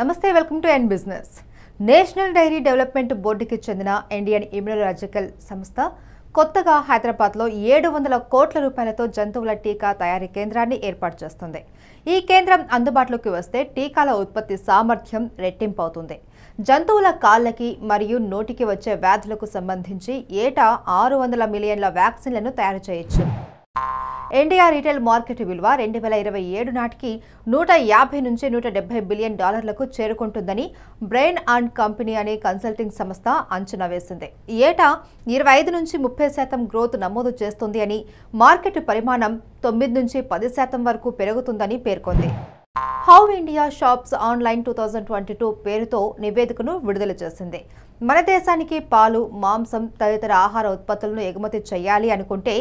నమస్తే welcome to N business national dairy development బోర్డుకి చెందిన ఇండియన్ ఇమ్యునోలాజికల్ సంస్థ కొత్తగా హైదరాబాద్లో ఏడు వందల కోట్ల రూపాయలతో జంతువుల టీకా తయారీ కేంద్రాన్ని ఏర్పాటు చేస్తుంది ఈ కేంద్రం అందుబాటులోకి వస్తే టీకాల ఉత్పత్తి సామర్థ్యం రెట్టింపు అవుతుంది జంతువుల కాళ్ళకి మరియు నోటికి వచ్చే వ్యాధులకు సంబంధించి ఏటా ఆరు వందల మిలియన్ల వ్యాక్సిన్లను తయారు చేయొచ్చు ఎన్డీఆర్ రీటైల్ మార్కెట్ విలువ రెండు వేల ఇరవై ఏడు నాటికి నూట యాభై నుంచి నూట డెబ్బై బిలియన్ డాలర్లకు చేరుకుంటుందని బ్రెయిన్ అండ్ కంపెనీ అనే కన్సల్టింగ్ సంస్థ అంచనా వేసింది ఏటా ఇరవై ఐదు నుంచి ముప్పై శాతం గ్రోత్ నమోదు చేస్తుంది అని మార్కెట్ పరిమాణం తొమ్మిది నుంచి పది శాతం వరకు పెరుగుతుందని పేర్కొంది how India shops online two thousand twenty two పేరుతో నివేదికను విడుదల చేసింది మన దేశానికి పాలు మాంసం తదితర ఆహార ఉత్పత్తులను ఎగుమతి చేయాలి అనుకుంటే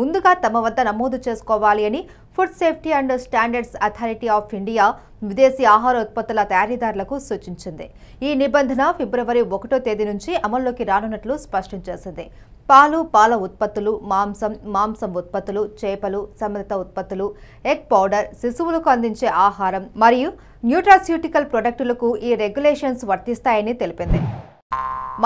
ముందుగా తమ వద్ద నమోదు చేసుకోవాలి అని food safety and standards authority of India విదేశీ ఆహార ఉత్పత్తుల తయారీదారులకు సూచించింది ఈ నిబంధన ఫిబ్రవరి ఒకటో తేదీ నుంచి అమల్లోకి రానున్నట్లు స్పష్టం చేసింది పాలు పాల ఉత్పత్తులు మాంసం మాంసం ఉత్పత్తులు చేపలు సంబంధిత ఉత్పత్తులు ఎగ్ పౌడర్ శిశువులకు అందించే ఆహారం మరియు న్యూట్రాస్యూటికల్ ప్రొడక్టులకు ఈ రెగ్యులేషన్స్ వర్తిస్తాయని తెలిపింది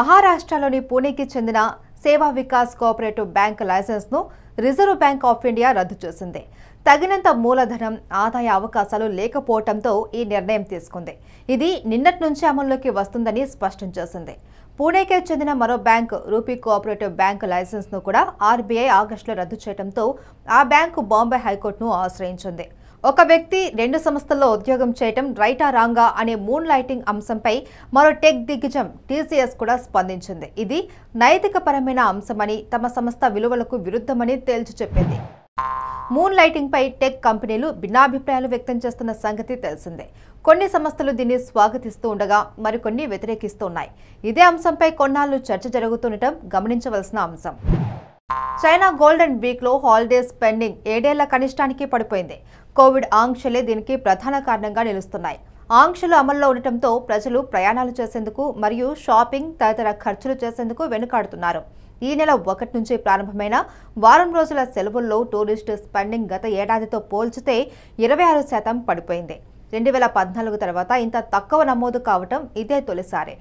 మహారాష్ట్రలోని పూణేకి చెందిన సేవా వికాస్ కోఆపరేటివ్ బ్యాంక్ లైసెన్స్ను రిజర్వ్ బ్యాంక్ ఆఫ్ ఇండియా రద్దు చేసింది తగినంత మూలధనం ఆదాయ అవకాశాలు లేకపోవడంతో ఈ నిర్ణయం తీసుకుంది ఇది నిన్నటి నుంచి అమల్లోకి వస్తుందని స్పష్టం చేసింది పూణేకే చెందిన మరో బ్యాంకు రూపీ కోఆపరేటివ్ బ్యాంకు లైసెన్స్ను కూడా ఆర్బీఐ ఆగస్టులో రద్దు చేయడంతో ఆ బ్యాంకు బాంబే హైకోర్టును ఆశ్రయించింది ఒక వ్యక్తి రెండు సంస్థల్లో ఉద్యోగం చేయటం రైటా రాంగా అనే మూన్ లైటింగ్ అంశంపై మరో టెక్ దిగ్గజం టీసీఎస్ కూడా స్పందించింది ఇది నైతికపరమైన అంశమని తమ సంస్థ విలువలకు విరుద్ధమని తేల్చి చెప్పింది మూన్ లైటింగ్ పై టెక్ కంపెనీలు భిన్నాభిప్రాయాలు వ్యక్తం చేస్తున్న సంగతి తెలిసిందే కొన్ని సంస్థలు దీన్ని స్వాగతిస్తూ ఉండగా మరికొన్ని వ్యతిరేకిస్తున్నాయి ఇదే అంశంపై కొన్నాళ్ళు చర్చ జరుగుతుండటం గమనించవలసిన అంశం చైనా గోల్డెన్ లో హాలిడే స్పెండింగ్ ఏడేళ్ల కనిష్టానికి పడిపోయింది కోవిడ్ ఆంక్షలే దీనికి ప్రధాన కారణంగా నిలుస్తున్నాయి ఆంక్షలు అమల్లో ఉండటంతో ప్రజలు ప్రయాణాలు చేసేందుకు మరియు షాపింగ్ తదితర ఖర్చులు చేసేందుకు వెనుకాడుతున్నారు ఈ నెల ఒకటి నుంచి ప్రారంభమైన వారం రోజుల సెలవుల్లో టూరిస్ట్ స్పెండింగ్ గత ఏడాదితో పోల్చితే ఇరవై ఆరు శాతం పడిపోయింది రెండు వేల పద్నాలుగు తర్వాత ఇంత తక్కువ నమోదు కావటం ఇదే తొలిసారి